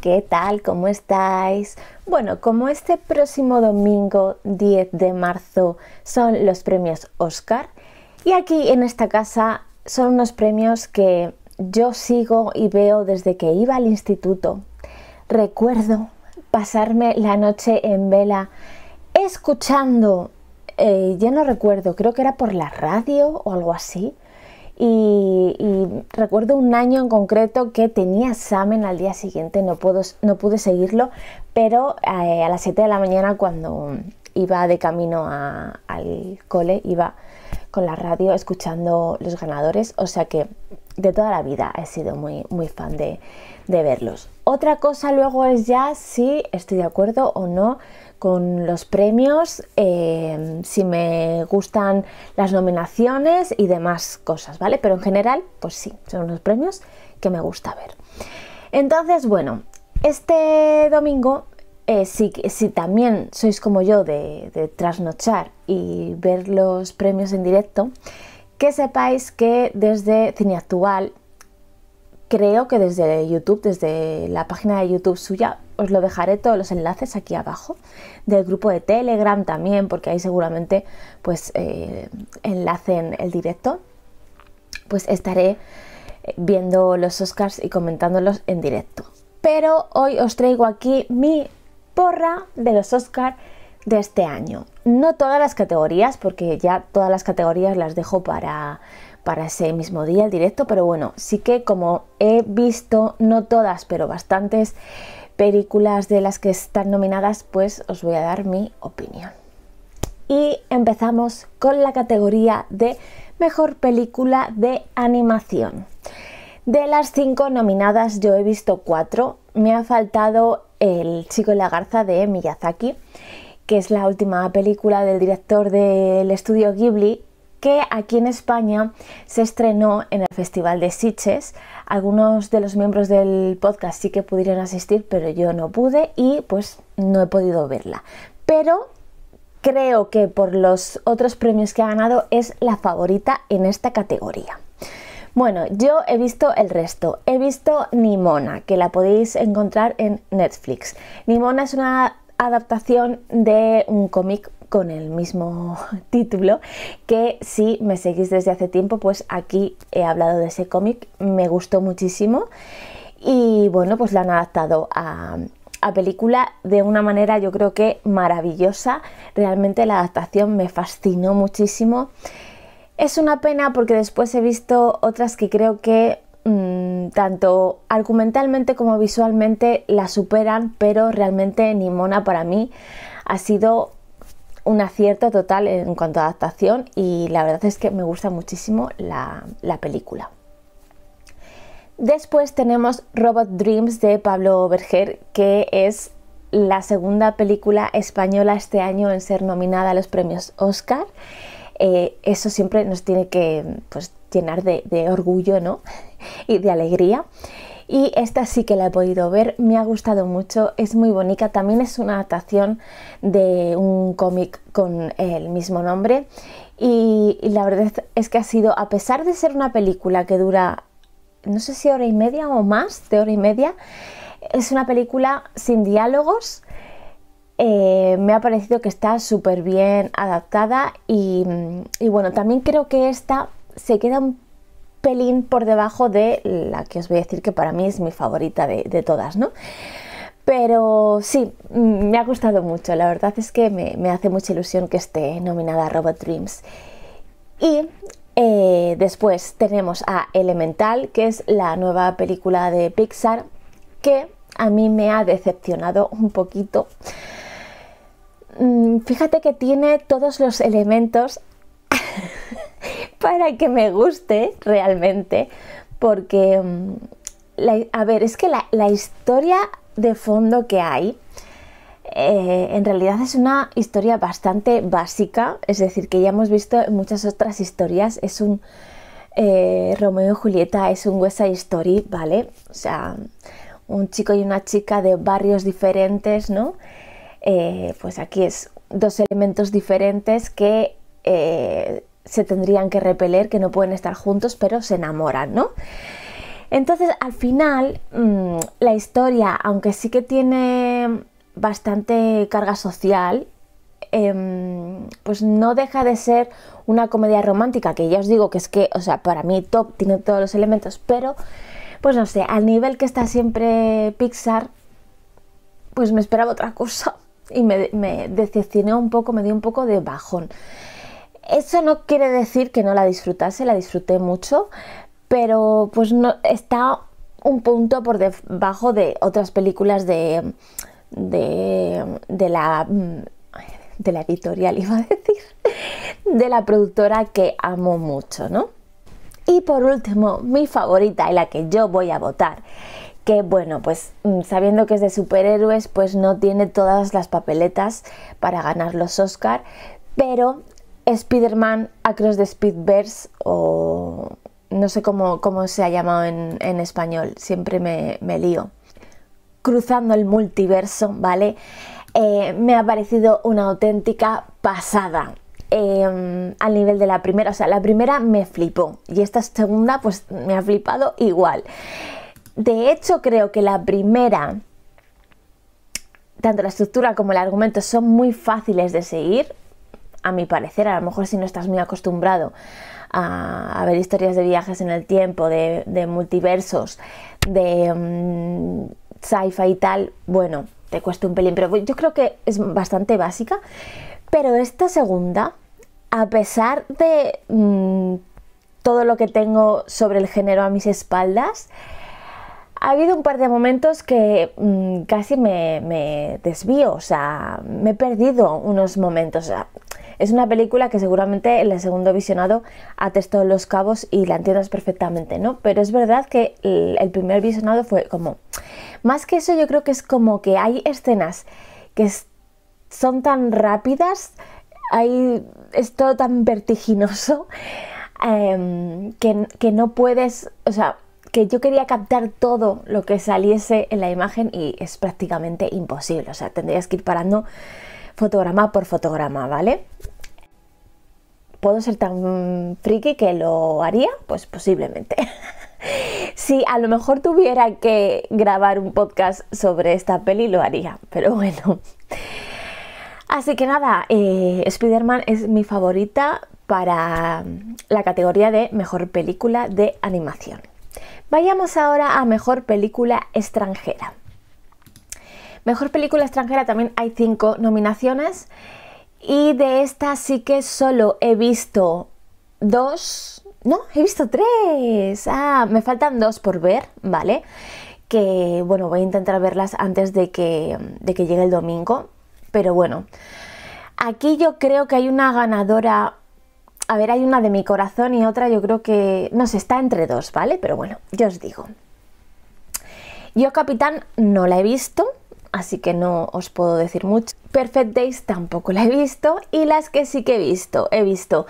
¿qué tal? ¿Cómo estáis? Bueno, como este próximo domingo 10 de marzo son los premios Oscar, y aquí en esta casa son unos premios que yo sigo y veo desde que iba al instituto. Recuerdo pasarme la noche en vela escuchando, eh, ya no recuerdo, creo que era por la radio o algo así, y, recuerdo un año en concreto que tenía examen al día siguiente, no, pude seguirlo, pero eh, a las 7 de la mañana cuando iba de camino al cole, iba con la radio escuchando los ganadores, o sea que de toda la vida he sido muy, fan de verlos. Otra cosa luego es ya si estoy de acuerdo o no con los premios, eh, si me gustan las nominaciones y demás cosas, ¿vale? Pero en general, pues sí, son los premios que me gusta ver. Entonces, bueno, este domingo, eh, si, también sois como yo de, de trasnochar y ver los premios en directo, que sepáis que desde Cine Actual Creo que desde YouTube, desde la página de YouTube suya, os lo dejaré todos los enlaces aquí abajo. Del grupo de Telegram también, porque ahí seguramente pues eh, enlacen el directo. Pues estaré eh, viendo los Oscars y comentándolos en directo. Pero hoy os traigo aquí mi porra de los Oscars de este año. No todas las categorías, porque ya todas las categorías las dejo para para ese mismo día el directo, pero bueno, sí que como he visto, no todas, pero bastantes películas de las que están nominadas, pues os voy a dar mi opinión. Y empezamos con la categoría de mejor película de animación. De las cinco nominadas yo he visto cuatro, me ha faltado El chico y la garza de Miyazaki, que es la última película del director del estudio Ghibli que aquí en España se estrenó en el Festival de Sitges. Algunos de los miembros del podcast sí que pudieron asistir, pero yo no pude y pues no he podido verla. Pero creo que por los otros premios que ha ganado es la favorita en esta categoría. Bueno, yo he visto el resto. He visto Nimona, que la podéis encontrar en Netflix. Nimona es una adaptación de un cómic con el mismo título, que si me seguís desde hace tiempo, pues aquí he hablado de ese cómic, me gustó muchísimo y bueno, pues la han adaptado a, película de una manera yo creo que maravillosa, realmente la adaptación me fascinó muchísimo. Es una pena porque después he visto otras que creo que mm, tanto argumentalmente como visualmente la superan, pero realmente Nimona para mí ha sido un acierto total en cuanto a adaptación y la verdad es que me gusta muchísimo la, película. Después tenemos Robot Dreams de Pablo Berger, que es la segunda película española este año en ser nominada a los premios Oscar. Eh, eso siempre nos tiene que pues, llenar de, orgullo y de alegría y esta sí que la he podido ver, me ha gustado mucho, es muy bonita, también es una adaptación de un cómic con el mismo nombre y, la verdad es que ha sido, a pesar de ser una película que dura no sé si hora y media o más de hora y media, es una película sin diálogos, eh, me ha parecido que está súper bien adaptada y, y bueno, también creo que esta se queda un pelín por debajo de la que os voy a decir que para mí es mi favorita de, todas, ¿no? Pero sí, mm, me ha gustado mucho. La verdad es que me, hace mucha ilusión que esté nominada Robot Dreams. Y eh, después tenemos a Elemental, que es la nueva película de Pixar, que a mí me ha decepcionado un poquito. Mm, fíjate que tiene todos los elementos para que me guste realmente, porque, mm, a ver, es que la, historia de fondo que hay, eh, en realidad es una historia bastante básica, es decir, que ya hemos visto en muchas otras historias, es un... Eh, Romeo y Julieta es un West Side Story, ¿vale? O sea, un chico y una chica de barrios diferentes, ¿no? Eh, pues aquí es dos elementos diferentes que se tendrían que repeler, que no pueden estar juntos, pero se enamoran, ¿no? Entonces, al final, mm, la historia, aunque sí que tiene bastante carga social, em, pues no deja de ser una comedia romántica, que ya os digo que es que, o sea, para mí top tiene todos los elementos, pero, pues no sé, al nivel que está siempre Pixar, pues me esperaba otra cosa y me, decepcioné un poco, me dio un poco de bajón. Eso no quiere decir que no la disfrutase, la disfruté mucho, pero pues no está un punto por debajo de otras películas de, de, de la mm, de la editorial iba a decir de la productora que amo mucho, ¿no? Y por último, mi favorita y la que yo voy a votar, que bueno, pues mm, sabiendo que es de superhéroes, pues no tiene todas las papeletas para ganar los Oscar, pero Spider-Man Across the Speedverse o no sé cómo, se ha llamado en, español, siempre me, lío. Cruzando el multiverso, ¿vale? Eh, me ha parecido una auténtica pasada. Em, al nivel de la primera, o sea, la primera me flipó y esta segunda pues me ha flipado igual. De hecho, creo que la primera, tanto la estructura como el argumento son muy fáciles de seguir, a mi parecer, a lo mejor si no estás muy acostumbrado a, ver historias de viajes en el tiempo, de, multiversos, de mm, sci-fi y tal, bueno, te cuesta un pelín, pero yo creo que es bastante básica. Pero esta segunda, a pesar de mm, todo lo que tengo sobre el género a mis espaldas, ha habido un par de momentos que mm, casi me, me, desvío, o sea, me he perdido unos momentos. O es una película que seguramente en el segundo visionado atestó los cabos y la entiendas perfectamente, ¿no? Pero es verdad que el primer visionado fue como... Más que eso yo creo que es como que hay escenas que son tan rápidas, hay, es todo tan vertiginoso em, que, que no puedes... O sea, que yo quería captar todo lo que saliese en la imagen y es prácticamente imposible. O sea, tendrías que ir parando fotograma por fotograma, ¿vale? ¿Puedo ser tan friki que lo haría? Pues posiblemente. si a lo mejor tuviera que grabar un podcast sobre esta peli, lo haría, pero bueno. Así que nada, eh, Spider-Man es mi favorita para la categoría de mejor película de animación. Vayamos ahora a mejor película extranjera. Mejor película extranjera también hay cinco nominaciones y de esta sí que solo he visto dos, no, he visto tres. Ah, me faltan dos por ver, ¿vale? Que bueno, voy a intentar verlas antes de que, de que llegue el domingo, pero bueno. Aquí yo creo que hay una ganadora a ver, hay una de mi corazón y otra yo creo que, no sé, está entre dos, ¿vale? Pero bueno, yo os digo. Yo Capitán no la he visto, así que no os puedo decir mucho. Perfect Days tampoco la he visto y las que sí que he visto, he visto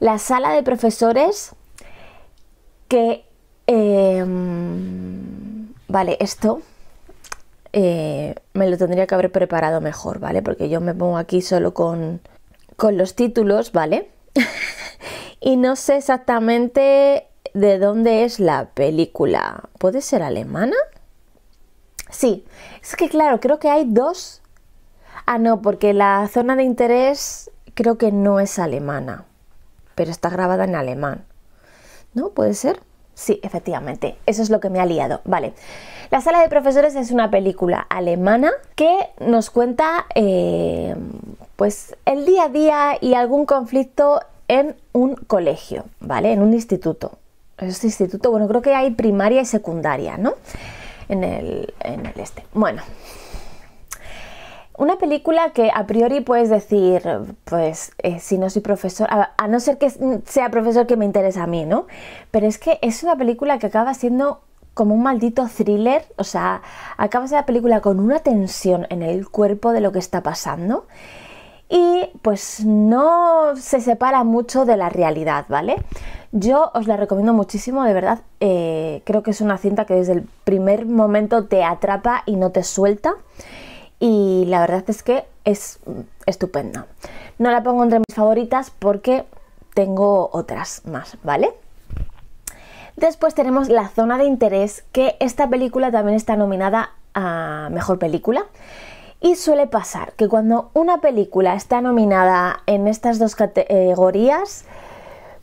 la sala de profesores que... Em, vale, esto eh, me lo tendría que haber preparado mejor, ¿vale? Porque yo me pongo aquí solo con, con los títulos, ¿vale? y no sé exactamente de dónde es la película. ¿Puede ser alemana? Sí, es que claro, creo que hay dos. Ah, no, porque la zona de interés creo que no es alemana, pero está grabada en alemán. ¿No? ¿Puede ser? Sí, efectivamente, eso es lo que me ha liado. Vale, La sala de profesores es una película alemana que nos cuenta eh, pues el día a día y algún conflicto en un colegio, ¿vale? En un instituto. Es este instituto, bueno, creo que hay primaria y secundaria, ¿no? en el, este. Bueno, una película que a priori puedes decir, pues eh, si no soy profesor, a, no ser que sea profesor que me interesa a mí, ¿no? Pero es que es una película que acaba siendo como un maldito thriller, o sea, siendo la película con una tensión en el cuerpo de lo que está pasando y pues no se separa mucho de la realidad, ¿vale? Yo os la recomiendo muchísimo, de verdad. Eh, creo que es una cinta que desde el primer momento te atrapa y no te suelta. Y la verdad es que es estupenda. No la pongo entre mis favoritas porque tengo otras más, ¿vale? Después tenemos La Zona de Interés, que esta película también está nominada a Mejor Película. Y suele pasar que cuando una película está nominada en estas dos categorías,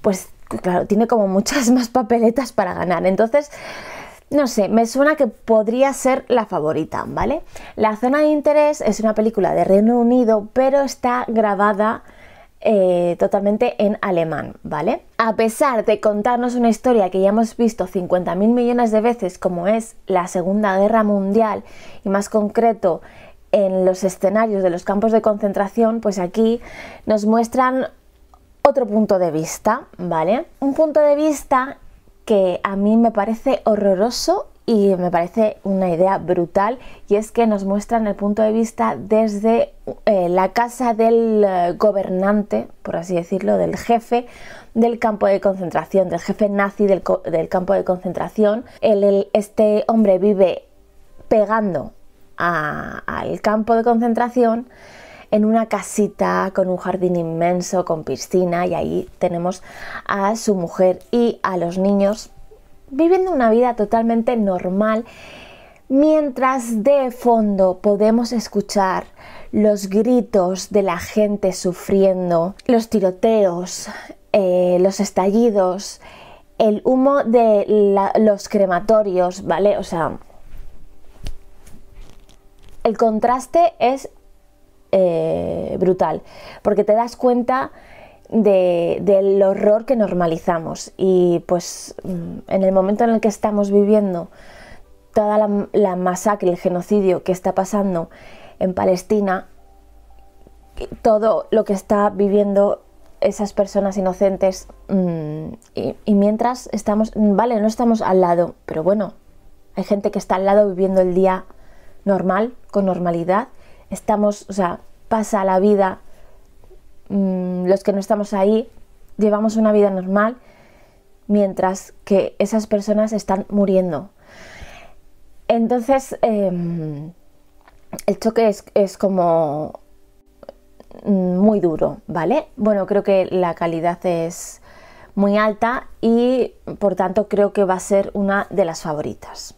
pues claro, tiene como muchas más papeletas para ganar. Entonces, no sé, me suena que podría ser la favorita, ¿vale? La zona de interés es una película de Reino Unido, pero está grabada eh, totalmente en alemán, ¿vale? A pesar de contarnos una historia que ya hemos visto 50.000 millones de veces, como es la Segunda Guerra Mundial, y más concreto en los escenarios de los campos de concentración, pues aquí nos muestran otro punto de vista, ¿vale? Un punto de vista que a mí me parece horroroso y me parece una idea brutal y es que nos muestran el punto de vista desde eh, la casa del eh, gobernante, por así decirlo, del jefe del campo de concentración, del jefe nazi del, campo de concentración. este hombre vive pegando al campo de concentración en una casita con un jardín inmenso, con piscina, y ahí tenemos a su mujer y a los niños viviendo una vida totalmente normal, mientras de fondo podemos escuchar los gritos de la gente sufriendo, los tiroteos, eh, los estallidos, el humo de los crematorios, ¿vale? O sea, el contraste es eh, brutal, porque te das cuenta del horror que normalizamos y pues mm, en el momento en el que estamos viviendo toda la, masacre masacre, el genocidio que está pasando en Palestina, todo lo que está viviendo esas personas inocentes mm, y, y, mientras estamos, vale, no estamos al lado, pero bueno, hay gente que está al lado viviendo el día normal, con normalidad. Estamos, o sea, pasa la vida, mm, los que no estamos ahí, llevamos una vida normal, mientras que esas personas están muriendo. Entonces, em, el choque es como mm, muy duro, ¿vale? Bueno, creo que la calidad es muy alta y por tanto creo que va a ser una de las favoritas.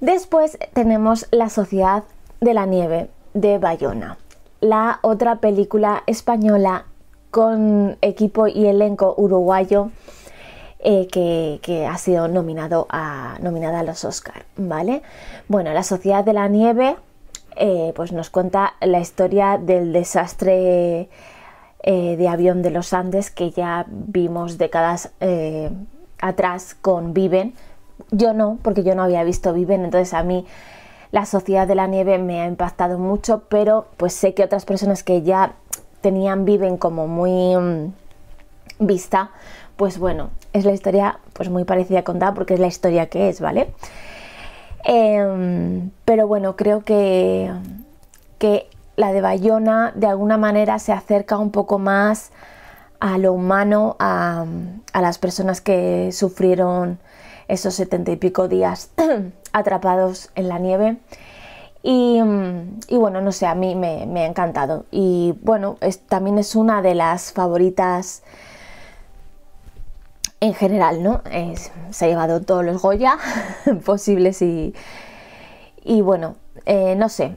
Después tenemos La Sociedad de la Nieve de Bayona, la otra película española con equipo y elenco uruguayo eh, que, ha sido nominado a, nominada a los Oscar, ¿vale? Bueno, La Sociedad de la Nieve eh, pues nos cuenta la historia del desastre eh, de avión de los Andes que ya vimos décadas atrás con Viven, yo no, porque yo no había visto Viven, entonces a mí la Sociedad de la Nieve me ha impactado mucho, pero pues sé que otras personas que ya tenían Viven como muy mm, vista, pues bueno, es la historia pues muy parecida contar porque es la historia que es, ¿vale? Em, pero bueno, creo que, que la de Bayona de alguna manera se acerca un poco más a lo humano, a las personas que sufrieron esos setenta y pico días atrapados en la nieve. Mm, y, bueno, no sé, a mí me, ha encantado. Y bueno, también es una de las favoritas en general, ¿no? se ha llevado todos los Goya posibles y, y bueno, eh, no sé.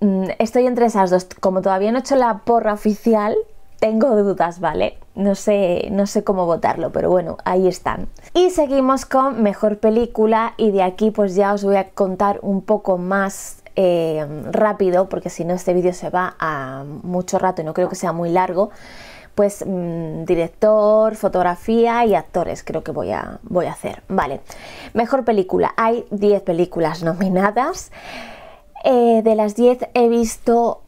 Mm, estoy entre esas dos. Como todavía no he hecho la porra oficial, tengo dudas, ¿vale? no sé, no sé cómo votarlo, pero bueno, ahí están. Y seguimos con mejor película y de aquí pues ya os voy a contar un poco más eh, rápido, porque si no este vídeo se va a mucho rato y no creo que sea muy largo, pues mm, director, fotografía y actores creo que voy a, voy a hacer. Vale, mejor película. Hay 10 películas nominadas. Eh, de las 10 he visto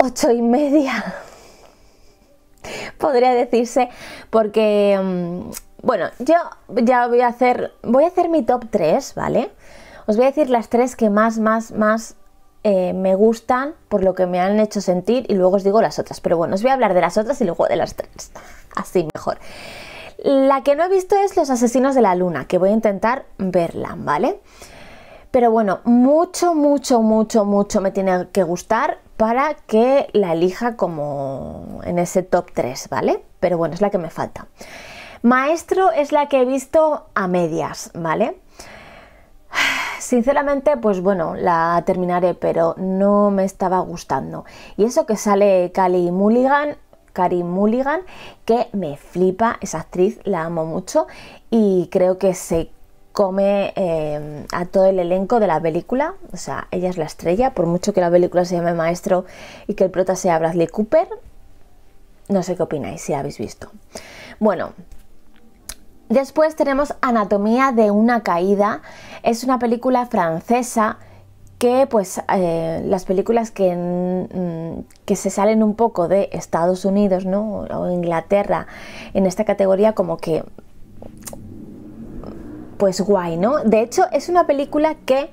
8 y media. podría decirse, porque, mm, bueno, yo ya voy a hacer, voy a hacer mi top 3, ¿vale? Os voy a decir las tres que más, más, más eh, me gustan por lo que me han hecho sentir y luego os digo las otras. Pero bueno, os voy a hablar de las otras y luego de las tres. Así mejor. La que no he visto es Los Asesinos de la Luna, que voy a intentar verla, ¿vale? Pero bueno, mucho, mucho, mucho, mucho me tiene que gustar para que la elija como en ese top 3, ¿vale? Pero bueno, es la que me falta. Maestro es la que he visto a medias, ¿vale? Sinceramente, pues bueno, la terminaré, pero no me estaba gustando. Y eso que sale Cali Mulligan, Cari Mulligan, que me flipa esa actriz, la amo mucho y creo que se come eh, a todo el elenco de la película, o sea, ella es la estrella, por mucho que la película se llame Maestro y que el prota sea Bradley Cooper, no sé qué opináis si la habéis visto. Bueno, después tenemos Anatomía de una caída, es una película francesa que pues eh, las películas que, mm, que, se salen un poco de Estados Unidos ¿no? o Inglaterra en esta categoría como que pues guay, ¿no? De hecho, es una película que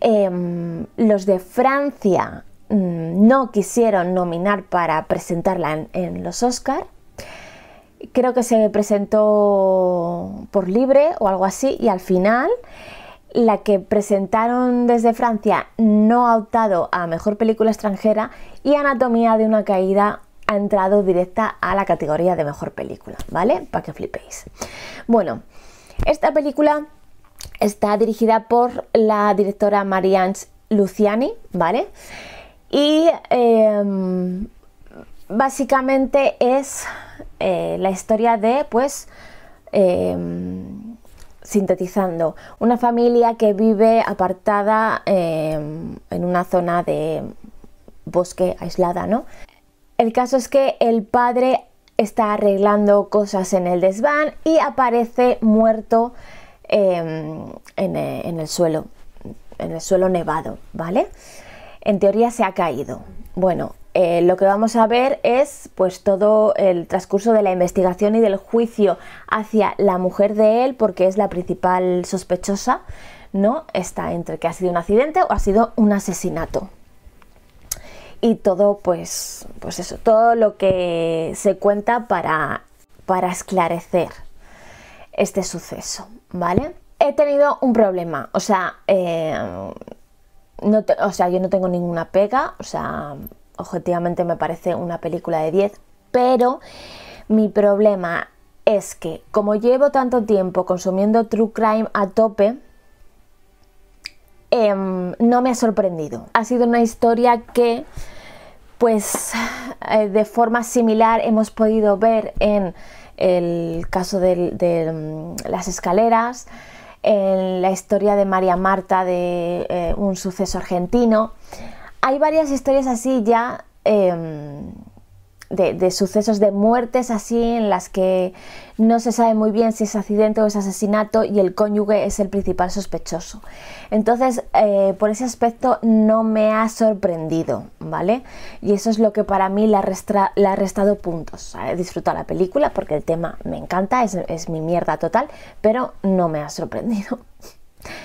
em, los de Francia mm, no quisieron nominar para presentarla en, los Oscar. Creo que se presentó por libre o algo así y al final la que presentaron desde Francia no ha optado a Mejor Película Extranjera y Anatomía de una Caída ha entrado directa a la categoría de Mejor Película, ¿vale? Para que flipéis. Bueno, esta película está dirigida por la directora Marianne Luciani, ¿vale? Y em, básicamente es eh, la historia de, pues, em, sintetizando, una familia que vive apartada em, en una zona de bosque aislada, ¿no? El caso es que el padre está arreglando cosas en el desván y aparece muerto em, eh, en, el suelo, en el suelo nevado, ¿vale? En teoría se ha caído. Bueno, eh, lo que vamos a ver es pues todo el transcurso de la investigación y del juicio hacia la mujer de él porque es la principal sospechosa no está entre que ha sido un accidente o ha sido un asesinato y todo, pues, pues eso, todo lo que se cuenta para, para esclarecer este suceso, ¿vale? He tenido un problema, o sea, eh, no o sea, yo no tengo ninguna pega, o sea, objetivamente me parece una película de 10, pero mi problema es que como llevo tanto tiempo consumiendo True Crime a tope, Em, no me ha sorprendido. Ha sido una historia que, pues, eh, de forma similar hemos podido ver en el caso de, em, las escaleras, en la historia de María Marta de eh, un suceso argentino. Hay varias historias así ya em, de, sucesos de muertes así en las que no se sabe muy bien si es accidente o es asesinato y el cónyuge es el principal sospechoso. Entonces, eh, por ese aspecto no me ha sorprendido, ¿vale? Y eso es lo que para mí le ha, restado puntos. He disfrutado la película porque el tema me encanta, es, es mi mierda total, pero no me ha sorprendido.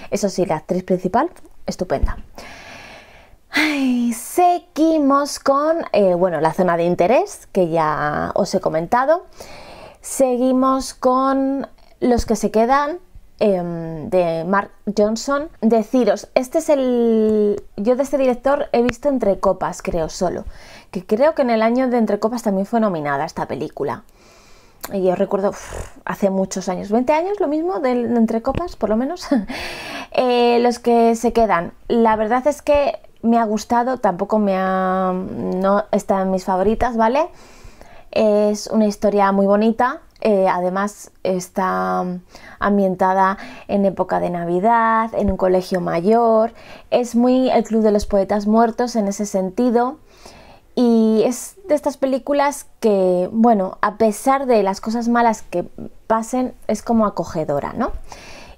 Eso sí, la actriz principal, estupenda seguimos con eh, bueno, la zona de interés, que ya os he comentado. Seguimos con los que se quedan em, de Mark Johnson. Deciros, este es el. Yo de este director he visto Entre Copas, creo solo. Que creo que en el año de Entre Copas también fue nominada esta película. Y yo recuerdo hace muchos años, 20 años lo mismo, de, Entre Copas, por lo menos. Eh, los que se quedan. La verdad es que me ha gustado, tampoco me ha... no está en mis favoritas, ¿vale? Es una historia muy bonita, eh, además está ambientada en época de Navidad, en un colegio mayor, es muy el Club de los Poetas Muertos en ese sentido. Y es de estas películas que, bueno, a pesar de las cosas malas que pasen, es como acogedora, ¿no?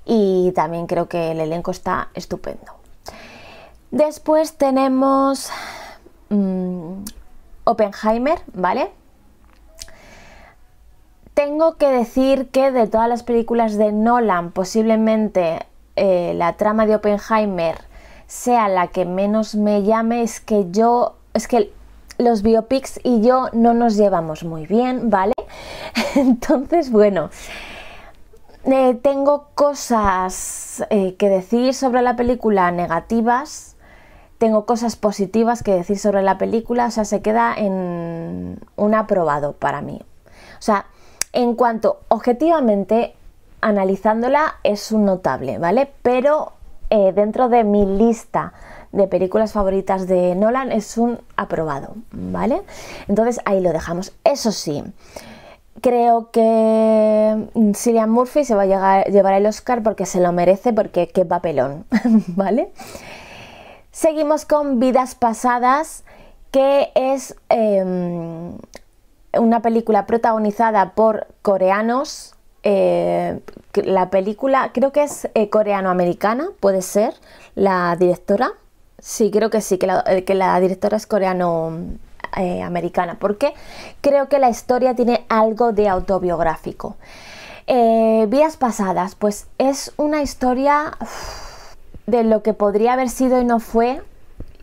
Y también creo que el elenco está estupendo. Después tenemos mm, Oppenheimer, ¿vale? Tengo que decir que de todas las películas de Nolan, posiblemente eh, la trama de Oppenheimer sea la que menos me llame, es que yo, es que los biopics y yo no nos llevamos muy bien, ¿vale? Entonces, bueno, eh, tengo cosas eh, que decir sobre la película negativas, tengo cosas positivas que decir sobre la película, o sea, se queda en un aprobado para mí. O sea, en cuanto objetivamente, analizándola, es un notable, ¿vale? Pero eh, dentro de mi lista de películas favoritas de Nolan es un aprobado, ¿vale? Entonces ahí lo dejamos. Eso sí, creo que Cillian Murphy se va a llegar, llevar el Oscar porque se lo merece, porque qué papelón, ¿vale? Seguimos con Vidas Pasadas, que es em, una película protagonizada por coreanos. Eh, la película creo que es eh, coreano-americana, puede ser, la directora. Sí, creo que sí, que la, eh, directora es coreano-americana, porque creo que la historia tiene algo de autobiográfico. Vidas Pasadas, pues es una historia de lo que podría haber sido y no fue,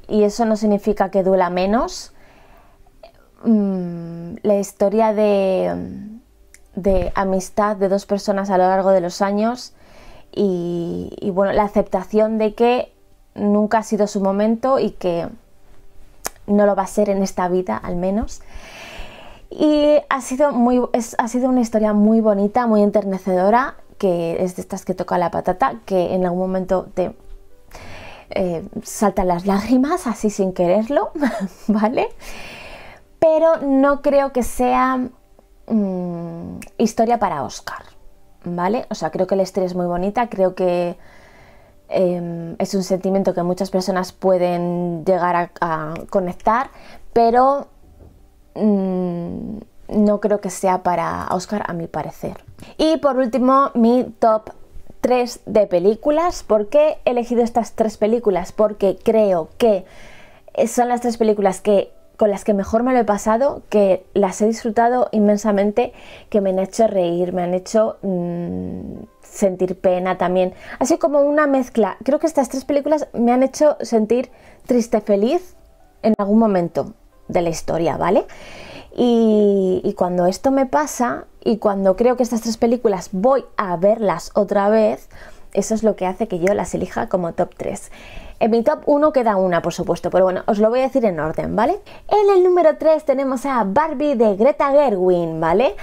y eso no significa que duela menos, mm, la historia de, amistad de dos personas a lo largo de los años y, bueno, la aceptación de que nunca ha sido su momento y que no lo va a ser en esta vida al menos. Y ha sido, muy, ha sido una historia muy bonita, muy enternecedora, que es de estas que toca la patata, que en algún momento te eh, saltan las lágrimas así sin quererlo, ¿vale? Pero no creo que sea mm, historia para Oscar, ¿vale? O sea, creo que la historia es muy bonita, creo que em, es un sentimiento que muchas personas pueden llegar a, conectar, pero mm, no creo que sea para Oscar a mi parecer. Y por último, mi top tres de películas. ¿Por qué he elegido estas tres películas? Porque creo que son las tres películas que con las que mejor me lo he pasado, que las he disfrutado inmensamente, que me han hecho reír, me han hecho mm, sentir pena también. Así como una mezcla. Creo que estas tres películas me han hecho sentir triste, feliz en algún momento de la historia, ¿vale? y cuando esto me pasa, y cuando creo que estas tres películas voy a verlas otra vez, eso es lo que hace que yo las elija como top 3. En mi top 1 queda una, por supuesto, pero bueno, os lo voy a decir en orden, ¿vale? En el número 3 tenemos a Barbie de Greta Gerwin, ¿vale?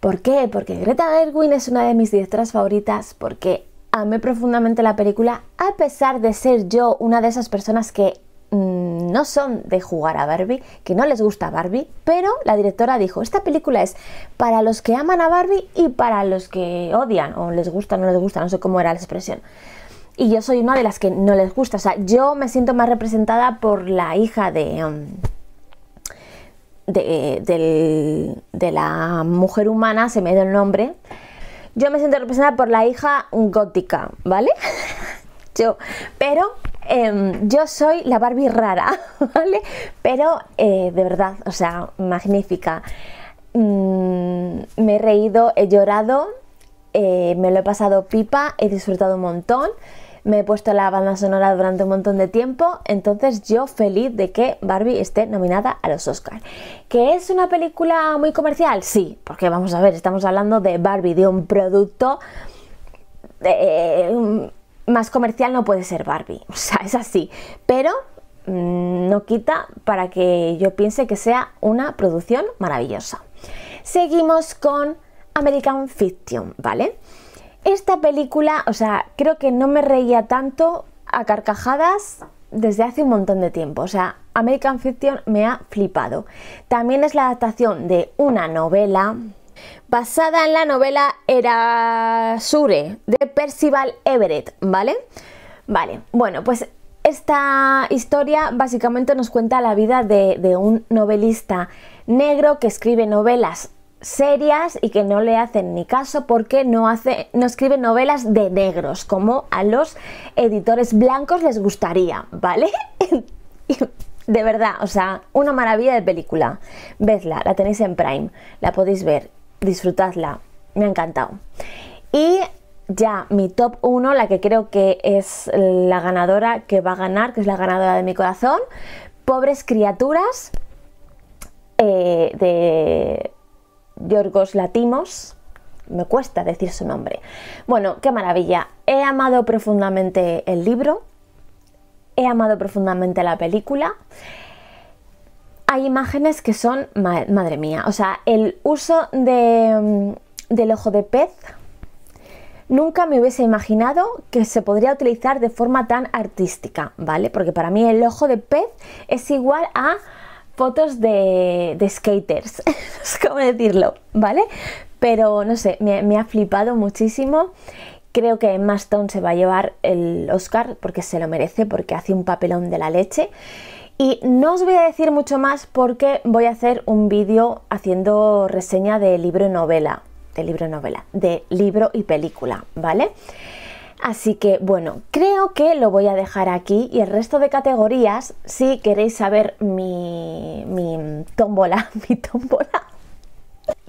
¿Por qué? Porque Greta Gerwin es una de mis directoras favoritas, porque amé profundamente la película, a pesar de ser yo una de esas personas que mm, no son de jugar a Barbie, que no les gusta Barbie, pero la directora dijo, esta película es para los que aman a Barbie y para los que odian, o les gusta, no les gusta, no sé cómo era la expresión. Y yo soy una de las que no les gusta, o sea, yo me siento más representada por la hija de... Em, de, de, la mujer humana, se me dio el nombre. Yo me siento representada por la hija gótica, ¿vale? yo, pero Em, yo soy la Barbie rara, ¿vale? Pero eh, de verdad, o sea, magnífica. Mm, me he reído, he llorado, eh, me lo he pasado pipa, he disfrutado un montón. Me he puesto la banda sonora durante un montón de tiempo, entonces yo feliz de que Barbie esté nominada a los Oscars. ¿Que es una película muy comercial? Sí, porque vamos a ver, estamos hablando de Barbie, de un producto eh, más comercial no puede ser Barbie, o sea, es así, pero mm, no quita para que yo piense que sea una producción maravillosa. Seguimos con American Fiction, ¿vale? Esta película, o sea, creo que no me reía tanto a carcajadas desde hace un montón de tiempo, o sea, American Fiction me ha flipado. También es la adaptación de una novela basada en la novela Erasure de Percival Everett, ¿vale? Vale, bueno, pues esta historia básicamente nos cuenta la vida de, un novelista negro que escribe novelas serias y que no le hacen ni caso porque no, hace, no escribe novelas de negros, como a los editores blancos les gustaría, ¿vale? de verdad, o sea, una maravilla de película. Vedla, la tenéis en Prime, la podéis ver disfrutadla, me ha encantado. Y ya mi top 1, la que creo que es la ganadora que va a ganar, que es la ganadora de mi corazón, Pobres Criaturas eh, de Yorgos Latimos. Me cuesta decir su nombre. Bueno, qué maravilla. He amado profundamente el libro, he amado profundamente la película imágenes que son, madre mía, o sea, el uso de, mm, del ojo de pez, nunca me hubiese imaginado que se podría utilizar de forma tan artística, ¿vale? Porque para mí el ojo de pez es igual a fotos de, skaters, es como decirlo, ¿vale? Pero no sé, me, ha flipado muchísimo Creo que Maston se va a llevar el Oscar porque se lo merece, porque hace un papelón de la leche. Y no os voy a decir mucho más porque voy a hacer un vídeo haciendo reseña de libro y novela, de libro y novela, de libro y película, ¿vale? Así que bueno, creo que lo voy a dejar aquí y el resto de categorías, si queréis saber mi, mi tómbola, mi tómbola,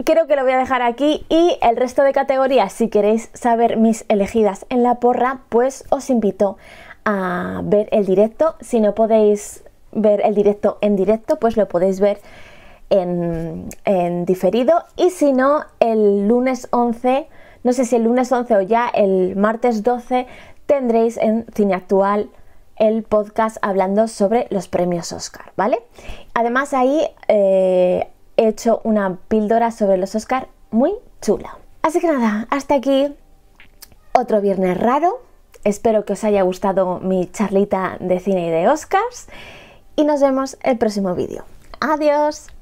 creo que lo voy a dejar aquí y el resto de categorías, si queréis saber mis elegidas en la porra, pues os invito a ver el directo. Si no podéis ver el directo en directo, pues lo podéis ver en, diferido. Y si no, el lunes 11, no sé si el lunes 11 o ya el martes 12, tendréis en Cine Actual el podcast hablando sobre los premios Oscar, ¿vale? Además ahí eh, he hecho una píldora sobre los Oscar muy chula. Así que nada, hasta aquí otro viernes raro. Espero que os haya gustado mi charlita de cine y de Oscars y nos vemos el próximo vídeo. ¡Adiós!